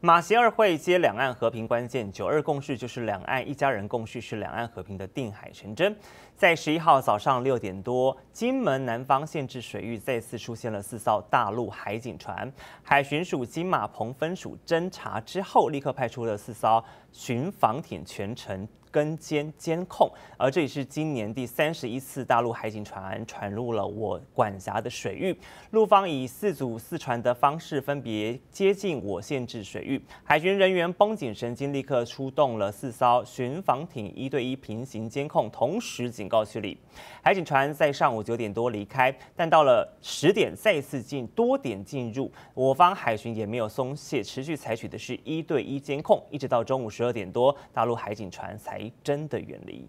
马歇尔会接两岸和平关键，九二共识就是两岸一家人共识，是两岸和平的定海神针。在十一号早上六点多，金门南方限制水域再次出现了四艘大陆海警船，海巡署金马鹏分署侦查之后，立刻派出了四艘巡防艇全程跟监监控。而这也是今年第三十一次大陆海警船传入了我管辖的水域。陆方以四组四船的方式，分别接近我限制水域。海巡人员绷紧神经，立刻出动了四艘巡防艇，一对一平行监控，同时警告驱离。海警船在上午九点多离开，但到了十点再次进多点进入，我方海巡也没有松懈，持续采取的是一对一监控，一直到中午十二点多，大陆海警船才真的远离。